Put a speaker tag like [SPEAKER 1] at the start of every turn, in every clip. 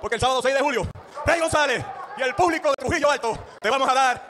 [SPEAKER 1] porque el sábado 6 de julio, Rey González y el público de Trujillo Alto te vamos a dar.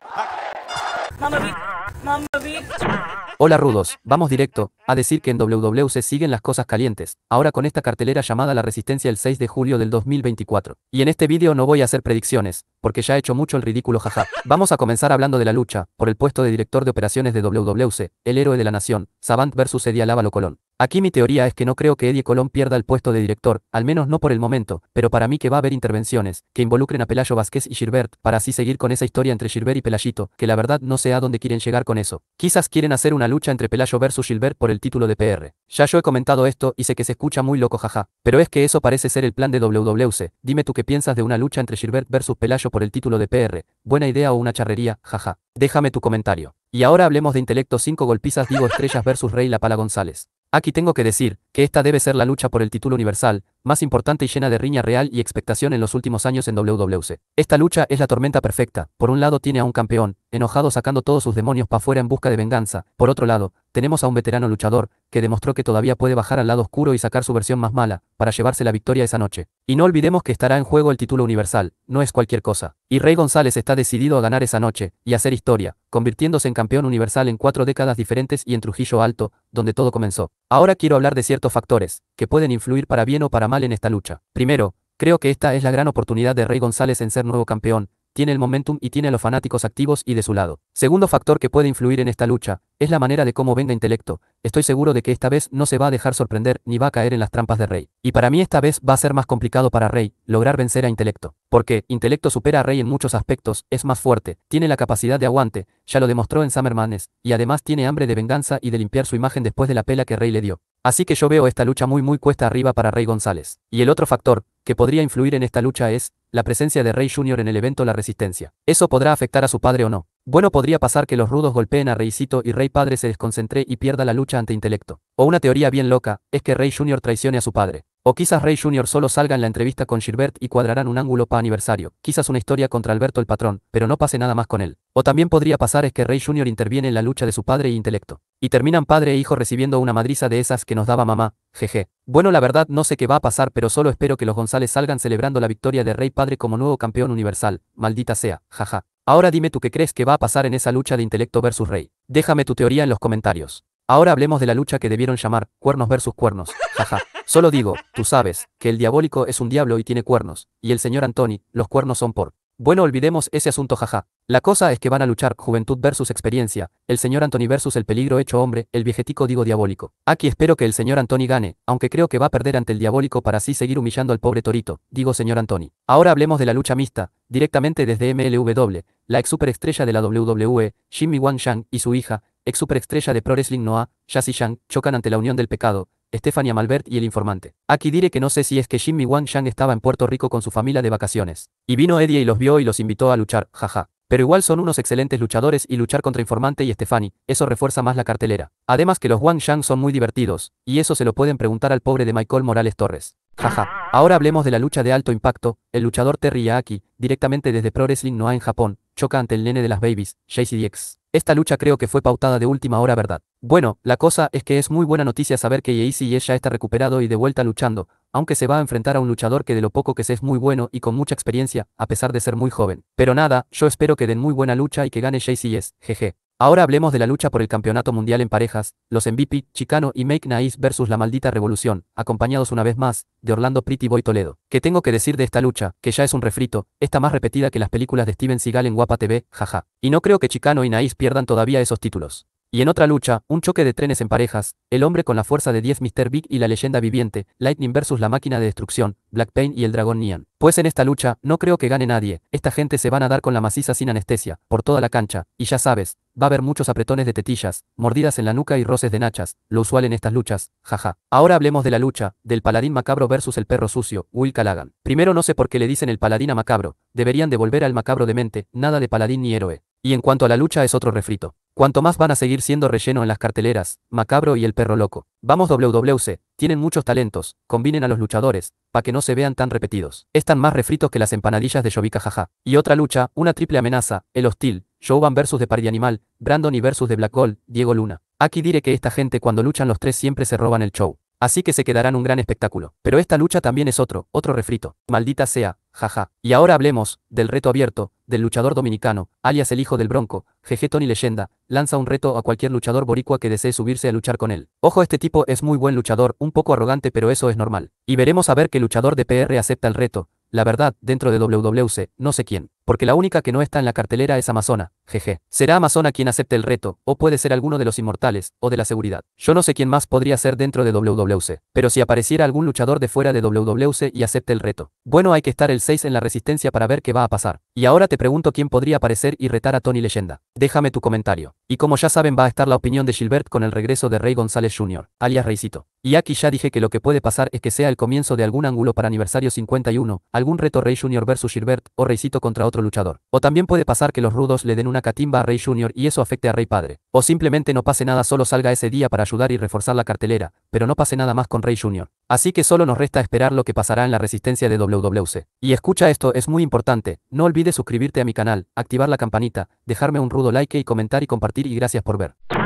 [SPEAKER 1] Hola rudos, vamos directo a decir que en WWC siguen las cosas calientes, ahora con esta cartelera llamada La Resistencia el 6 de julio del 2024. Y en este vídeo no voy a hacer predicciones, porque ya he hecho mucho el ridículo jaja. Vamos a comenzar hablando de la lucha, por el puesto de director de operaciones de WWC, el héroe de la nación, Savant versus Alábalo Colón. Aquí mi teoría es que no creo que Eddie Colón pierda el puesto de director, al menos no por el momento, pero para mí que va a haber intervenciones, que involucren a Pelayo Vázquez y Gilbert, para así seguir con esa historia entre Gilbert y Pelayito, que la verdad no sé a dónde quieren llegar con eso. Quizás quieren hacer una lucha entre Pelayo versus Gilbert por el título de PR. Ya yo he comentado esto y sé que se escucha muy loco jaja, pero es que eso parece ser el plan de WWC. Dime tú qué piensas de una lucha entre Gilbert versus Pelayo por el título de PR. Buena idea o una charrería, jaja. Déjame tu comentario. Y ahora hablemos de Intelecto 5 golpizas digo Estrellas versus Rey La Pala González. Aquí tengo que decir, que esta debe ser la lucha por el título universal, más importante y llena de riña real y expectación en los últimos años en WWE. Esta lucha es la tormenta perfecta, por un lado tiene a un campeón, enojado sacando todos sus demonios para fuera en busca de venganza, por otro lado, tenemos a un veterano luchador, que demostró que todavía puede bajar al lado oscuro y sacar su versión más mala, para llevarse la victoria esa noche. Y no olvidemos que estará en juego el título universal, no es cualquier cosa. Y Rey González está decidido a ganar esa noche, y hacer historia, convirtiéndose en campeón universal en cuatro décadas diferentes y en Trujillo Alto, donde todo comenzó. Ahora quiero hablar de cierto factores, que pueden influir para bien o para mal en esta lucha. Primero, creo que esta es la gran oportunidad de Rey González en ser nuevo campeón, tiene el momentum y tiene a los fanáticos activos y de su lado. Segundo factor que puede influir en esta lucha, es la manera de cómo venga intelecto, estoy seguro de que esta vez no se va a dejar sorprender ni va a caer en las trampas de Rey. Y para mí esta vez va a ser más complicado para Rey, lograr vencer a intelecto. Porque, intelecto supera a Rey en muchos aspectos, es más fuerte, tiene la capacidad de aguante, ya lo demostró en Summermanes, y además tiene hambre de venganza y de limpiar su imagen después de la pela que Rey le dio. Así que yo veo esta lucha muy muy cuesta arriba para Rey González. Y el otro factor, que podría influir en esta lucha es, la presencia de Rey Jr. en el evento La Resistencia. Eso podrá afectar a su padre o no. Bueno podría pasar que los rudos golpeen a Reycito y Rey Padre se desconcentre y pierda la lucha ante Intelecto. O una teoría bien loca, es que Rey Jr. traicione a su padre. O quizás Rey Jr. solo salga en la entrevista con Gilbert y cuadrarán un ángulo para aniversario, quizás una historia contra Alberto el patrón, pero no pase nada más con él. O también podría pasar es que Rey Jr. interviene en la lucha de su padre e intelecto. Y terminan padre e hijo recibiendo una madriza de esas que nos daba mamá, jeje. Bueno la verdad no sé qué va a pasar pero solo espero que los González salgan celebrando la victoria de Rey Padre como nuevo campeón universal, maldita sea, jaja. Ahora dime tú qué crees que va a pasar en esa lucha de intelecto versus Rey. Déjame tu teoría en los comentarios. Ahora hablemos de la lucha que debieron llamar cuernos versus cuernos. Jaja. Solo digo, tú sabes, que el diabólico es un diablo y tiene cuernos, y el señor Anthony, los cuernos son por bueno, olvidemos ese asunto, jaja. La cosa es que van a luchar juventud versus experiencia, el señor Anthony versus el peligro hecho hombre, el viejetico digo diabólico. Aquí espero que el señor Anthony gane, aunque creo que va a perder ante el diabólico para así seguir humillando al pobre torito, digo señor Anthony. Ahora hablemos de la lucha mixta, directamente desde MLW, la ex superestrella de la WWE, Jimmy Wang Shang y su hija, ex superestrella de Pro Wrestling Noah, Shang, chocan ante la unión del pecado, Estefania Malbert y el informante. Aquí diré que no sé si es que Jimmy Wang Yang estaba en Puerto Rico con su familia de vacaciones. Y vino Eddie y los vio y los invitó a luchar, jaja. Pero igual son unos excelentes luchadores y luchar contra Informante y Stephanie, eso refuerza más la cartelera. Además que los Wang Yang son muy divertidos, y eso se lo pueden preguntar al pobre de Michael Morales Torres. Jaja. Ahora hablemos de la lucha de alto impacto, el luchador Terry Aki, directamente desde Pro Wrestling Noah en Japón, choca ante el nene de las babies, JCDX. Esta lucha creo que fue pautada de última hora, ¿verdad? Bueno, la cosa es que es muy buena noticia saber que Yeisi Yes ya está recuperado y de vuelta luchando, aunque se va a enfrentar a un luchador que de lo poco que sé es muy bueno y con mucha experiencia, a pesar de ser muy joven. Pero nada, yo espero que den muy buena lucha y que gane y Yes, jeje. Ahora hablemos de la lucha por el Campeonato Mundial en parejas, los MVP, Chicano y Make Nice versus La Maldita Revolución, acompañados una vez más, de Orlando Pretty Boy Toledo. ¿Qué tengo que decir de esta lucha, que ya es un refrito, está más repetida que las películas de Steven Seagal en Guapa TV, jaja? Y no creo que Chicano y Nice pierdan todavía esos títulos. Y en otra lucha, un choque de trenes en parejas, el hombre con la fuerza de 10 Mr. Big y la leyenda viviente, Lightning versus la máquina de destrucción, Black Pain y el dragón Nian. Pues en esta lucha, no creo que gane nadie, esta gente se van a dar con la maciza sin anestesia, por toda la cancha, y ya sabes, va a haber muchos apretones de tetillas, mordidas en la nuca y roces de nachas, lo usual en estas luchas, jaja. Ahora hablemos de la lucha, del paladín macabro versus el perro sucio, Will Callaghan. Primero no sé por qué le dicen el paladín a macabro, deberían devolver al macabro de mente, nada de paladín ni héroe. Y en cuanto a la lucha es otro refrito. Cuanto más van a seguir siendo relleno en las carteleras, Macabro y el Perro Loco. Vamos WWC, tienen muchos talentos, combinen a los luchadores, para que no se vean tan repetidos. Están más refritos que las empanadillas de Jovica jaja. Y otra lucha, una triple amenaza, el hostil, Showban versus de Party Animal, Brandon y versus de Black Gold, Diego Luna. Aquí diré que esta gente cuando luchan los tres siempre se roban el show. Así que se quedarán un gran espectáculo. Pero esta lucha también es otro, otro refrito. Maldita sea, jaja. Y ahora hablemos, del reto abierto, del luchador dominicano, alias el hijo del bronco, GG y Leyenda, lanza un reto a cualquier luchador boricua que desee subirse a luchar con él. Ojo, este tipo es muy buen luchador, un poco arrogante pero eso es normal. Y veremos a ver qué luchador de PR acepta el reto. La verdad, dentro de WWC, no sé quién porque la única que no está en la cartelera es Amazona, jeje. Será Amazona quien acepte el reto, o puede ser alguno de los inmortales, o de la seguridad. Yo no sé quién más podría ser dentro de WWC, pero si apareciera algún luchador de fuera de WWC y acepte el reto. Bueno, hay que estar el 6 en la resistencia para ver qué va a pasar. Y ahora te pregunto quién podría aparecer y retar a Tony Leyenda. Déjame tu comentario. Y como ya saben va a estar la opinión de Gilbert con el regreso de Rey González Jr., alias Reycito. Y aquí ya dije que lo que puede pasar es que sea el comienzo de algún ángulo para aniversario 51, algún reto Rey Jr. versus Gilbert, o Reycito contra otro luchador. O también puede pasar que los rudos le den una catimba a Rey Jr. y eso afecte a Rey Padre. O simplemente no pase nada solo salga ese día para ayudar y reforzar la cartelera, pero no pase nada más con Rey Jr. Así que solo nos resta esperar lo que pasará en la resistencia de WWC. Y escucha esto, es muy importante, no olvides suscribirte a mi canal, activar la campanita, dejarme un rudo like y comentar y compartir y gracias por ver.